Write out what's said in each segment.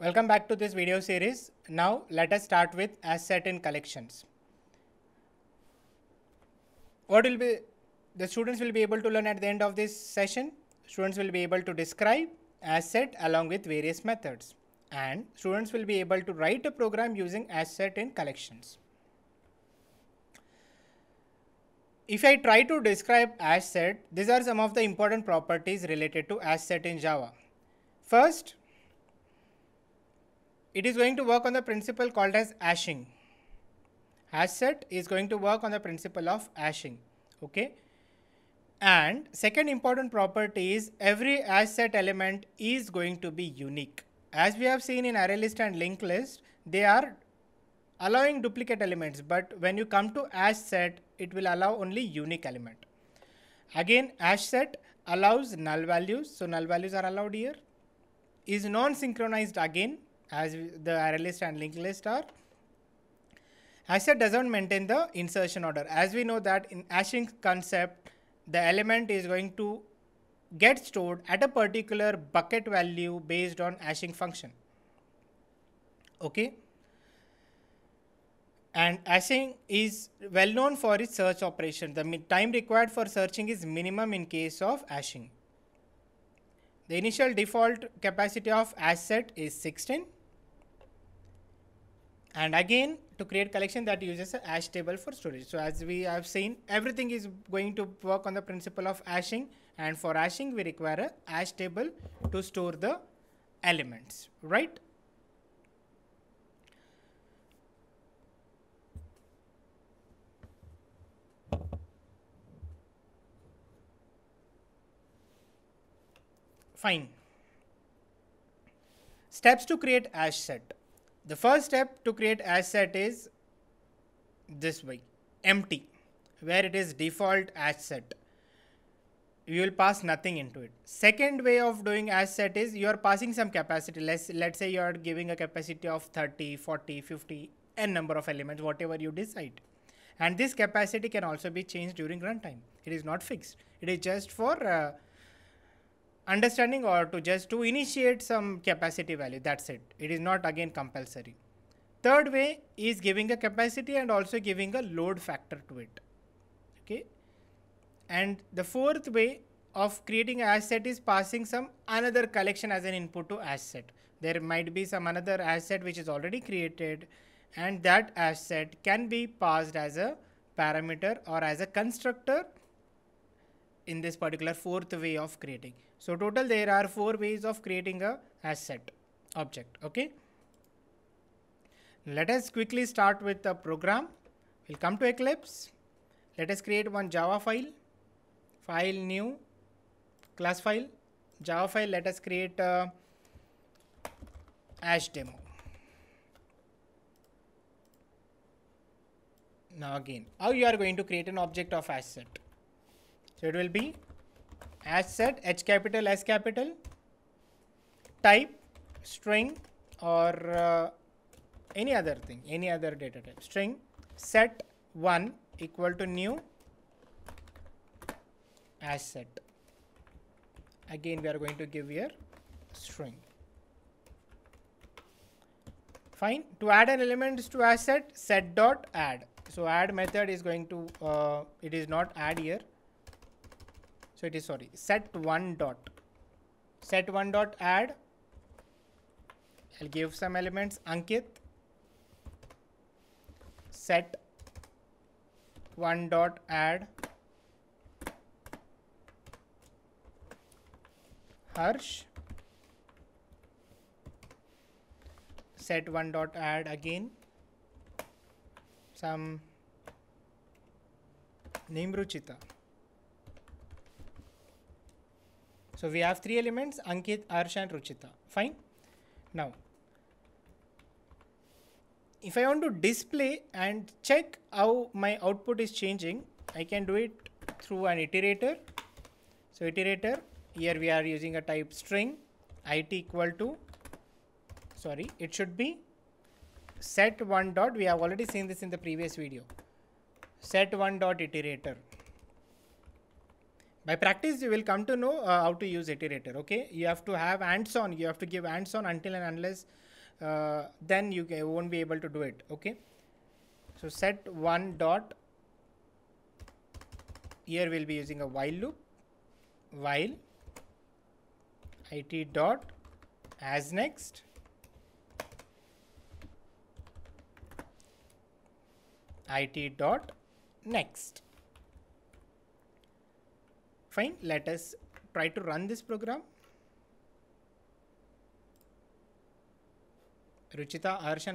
Welcome back to this video series. Now let us start with asset in collections. What will be the students will be able to learn at the end of this session? Students will be able to describe asset along with various methods and students will be able to write a program using asset in collections. If I try to describe asset, these are some of the important properties related to asset in Java. First, it is going to work on the principle called as ashing. Hash set is going to work on the principle of ashing. Okay. And second important property is every hash set element is going to be unique. As we have seen in array list and linked list, they are allowing duplicate elements, but when you come to hash set, it will allow only unique element. Again, hash set allows null values, so null values are allowed here. Is non-synchronized again, as the array list and linked list are. Asher doesn't maintain the insertion order. As we know that in hashing concept, the element is going to get stored at a particular bucket value based on hashing function. Okay. And hashing is well known for its search operation. The time required for searching is minimum in case of hashing. The initial default capacity of hash set is 16 and again to create collection that uses a hash table for storage. So as we have seen, everything is going to work on the principle of hashing and for hashing we require a hash table to store the elements, right? Fine. Steps to create hash set the first step to create asset is this way, empty, where it is default asset. You will pass nothing into it. Second way of doing asset is you are passing some capacity. Let's, let's say you are giving a capacity of 30, 40, 50, n number of elements, whatever you decide. And this capacity can also be changed during runtime. It is not fixed. It is just for uh, understanding or to just to initiate some capacity value. That's it. It is not again compulsory. Third way is giving a capacity and also giving a load factor to it. Okay. And the fourth way of creating an asset is passing some another collection as an input to asset. There might be some another asset which is already created and that asset can be passed as a parameter or as a constructor in this particular fourth way of creating. So total there are four ways of creating a asset object. Okay. Let us quickly start with the program. We'll come to Eclipse. Let us create one Java file, file new, class file, Java file. Let us create a uh, ash demo. Now again, how you are going to create an object of asset. So it will be asset H capital S capital type string or uh, any other thing any other data type string set 1 equal to new asset again we are going to give here string fine to add an element to asset set dot add so add method is going to uh, it is not add here so it is sorry set one dot set one dot add i'll give some elements ankit set one dot add harsh set one dot add again some name ruchita So we have three elements, Ankit, Arsh and Ruchita. Fine. Now, if I want to display and check how my output is changing, I can do it through an iterator. So iterator, here we are using a type string, it equal to, sorry, it should be set one dot, we have already seen this in the previous video, set one dot iterator by practice you will come to know uh, how to use iterator okay you have to have ants on you have to give ants on until and unless uh, then you won't be able to do it okay so set one dot here we'll be using a while loop while it dot as next it dot next Fine, let us try to run this program. Ruchita, Harsh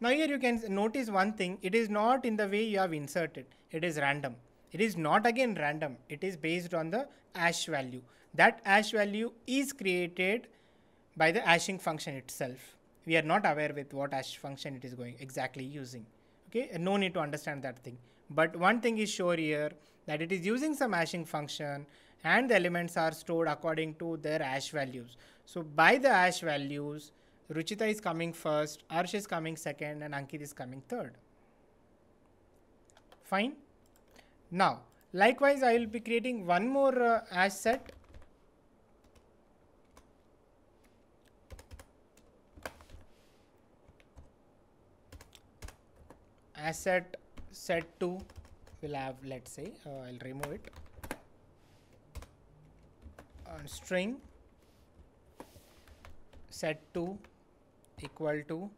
Now here you can notice one thing, it is not in the way you have inserted, it is random. It is not again random, it is based on the hash value. That hash value is created by the hashing function itself. We are not aware with what hash function it is going exactly using. Okay, no need to understand that thing. But one thing is sure here, that it is using some hashing function and the elements are stored according to their hash values. So by the hash values, Ruchita is coming first, Arsh is coming second, and Ankit is coming third. Fine. Now, likewise, I will be creating one more uh, hash set. Asset set 2 we'll have let's say uh, I'll remove it and string set to equal to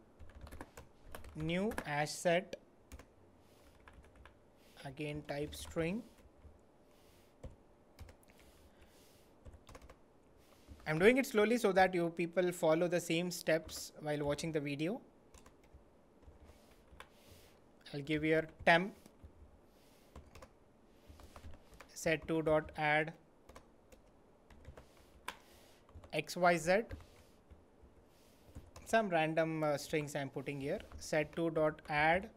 new asset. again type string I'm doing it slowly so that you people follow the same steps while watching the video I'll give your temp set to dot add xyz some random uh, strings I'm putting here set to dot add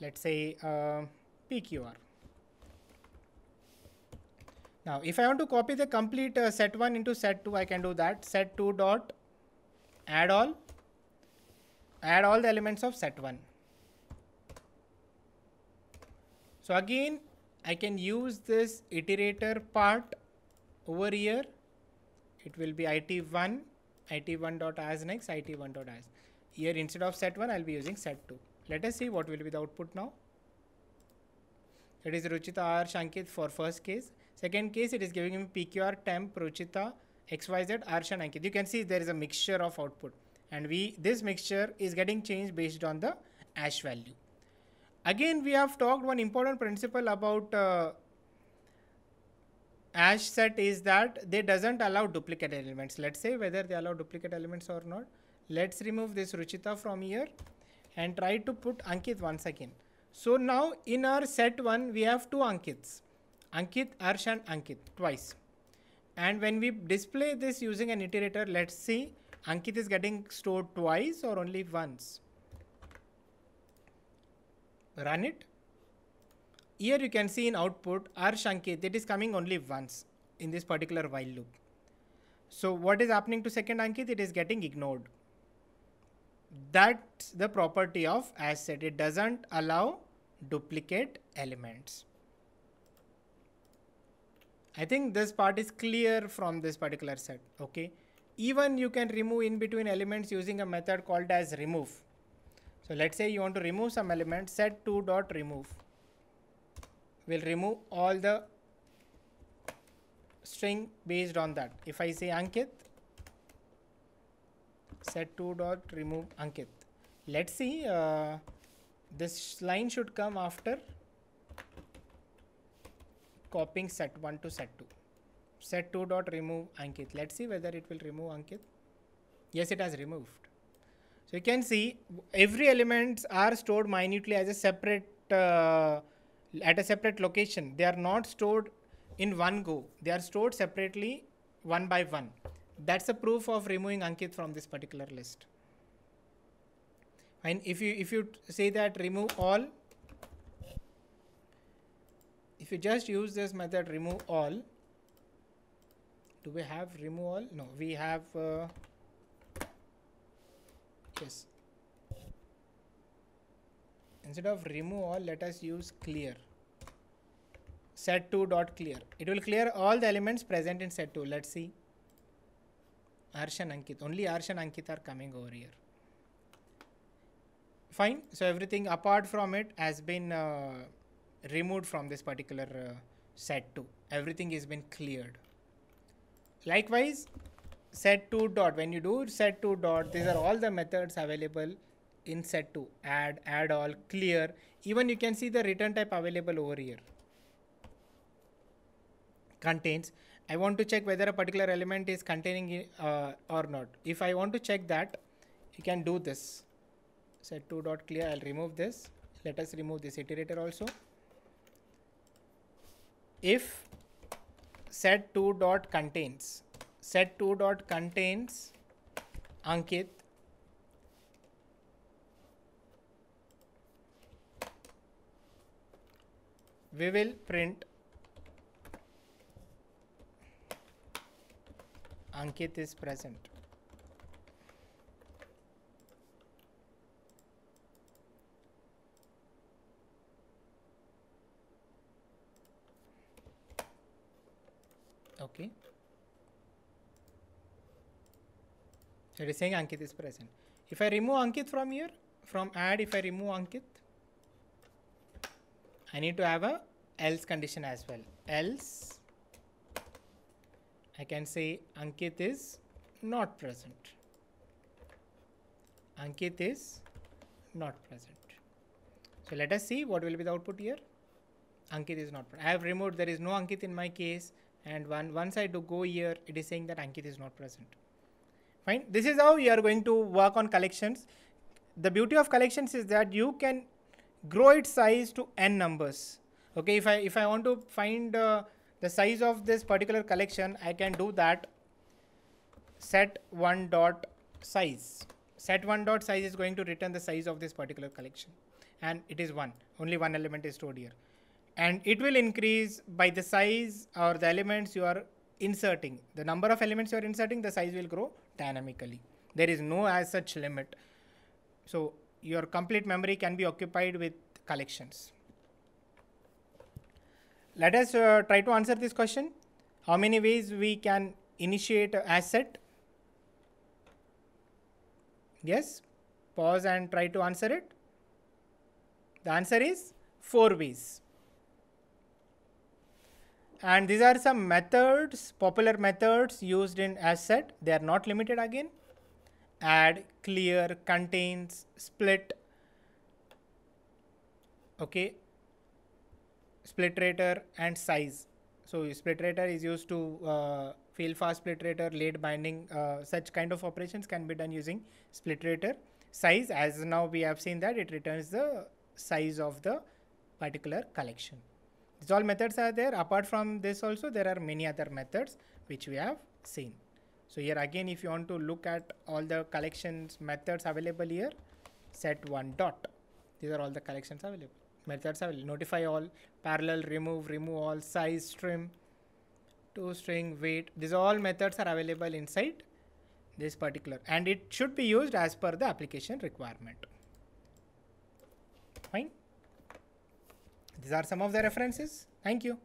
let's say uh, PQR now if I want to copy the complete uh, set 1 into set 2 I can do that set 2 dot add all add all the elements of set 1 So again I can use this iterator part over here. It will be IT1, it next, IT1.as. Here instead of set1 I will be using set2. Let us see what will be the output now. It is Ruchita R Shankit for first case. Second case it is giving me PQR temp Ruchita XYZ R Shankit. You can see there is a mixture of output and we this mixture is getting changed based on the ash value. Again, we have talked one important principle about uh, ash set is that they doesn't allow duplicate elements. Let's say whether they allow duplicate elements or not. Let's remove this Ruchita from here and try to put Ankit once again. So now in our set 1, we have two Ankits, Ankit, Arsh and Ankit twice. And when we display this using an iterator, let's see Ankit is getting stored twice or only once run it, here you can see in output R Sanket that is coming only once in this particular while loop. So what is happening to second Ankit? It is getting ignored. That's the property of as set. It doesn't allow duplicate elements. I think this part is clear from this particular set. Okay. Even you can remove in between elements using a method called as remove. So let's say you want to remove some element, set to dot remove. We'll remove all the string based on that. If I say Ankit, set to dot remove Ankit. Let's see, uh, this line should come after copying set 1 to set 2 set 2 dot remove ankit let's see whether it will remove ankit yes it has removed so you can see every elements are stored minutely as a separate uh, at a separate location. They are not stored in one go. They are stored separately one by one. That's a proof of removing Ankit from this particular list. And if you if you say that remove all, if you just use this method remove all, do we have remove all? No, we have. Uh, yes instead of remove all let us use clear set 2 dot clear it will clear all the elements present in set 2 let's see Arsh and Ankit only Arsh and Ankit are coming over here fine so everything apart from it has been uh, removed from this particular uh, set 2 everything has been cleared likewise set2 dot when you do set2 dot these are all the methods available in set2 add add all clear even you can see the return type available over here contains i want to check whether a particular element is containing uh, or not if i want to check that you can do this set2 dot clear i'll remove this let us remove this iterator also if set2 dot contains set 2 dot contains Ankit we will print Ankit is present. Okay. So it is saying Ankit is present. If I remove Ankit from here, from add, if I remove Ankit, I need to have a else condition as well. Else, I can say Ankit is not present. Ankit is not present. So let us see what will be the output here. Ankit is not present. I have removed there is no Ankit in my case and once I do go here, it is saying that Ankit is not present. Fine. This is how you are going to work on collections. The beauty of collections is that you can grow its size to n numbers. Okay. If I if I want to find uh, the size of this particular collection, I can do that. Set one dot size. Set one dot size is going to return the size of this particular collection, and it is one. Only one element is stored here and it will increase by the size or the elements you are inserting. The number of elements you are inserting, the size will grow dynamically. There is no as such limit. So your complete memory can be occupied with collections. Let us uh, try to answer this question. How many ways we can initiate an asset? Yes? Pause and try to answer it. The answer is 4 ways and these are some methods, popular methods used in asset. They are not limited again. Add, clear, contains, split, okay, split rater and size. So split rater is used to uh, fail fast split rater, late binding, uh, such kind of operations can be done using split rater. Size, as now we have seen that it returns the size of the particular collection. These all methods are there. Apart from this also, there are many other methods which we have seen. So here again, if you want to look at all the collections methods available here, set one dot. These are all the collections available. Methods available. Notify all, parallel, remove, remove all, size, trim, to string, weight. These all methods are available inside this particular and it should be used as per the application requirement. Fine. These are some of the references. Thank you.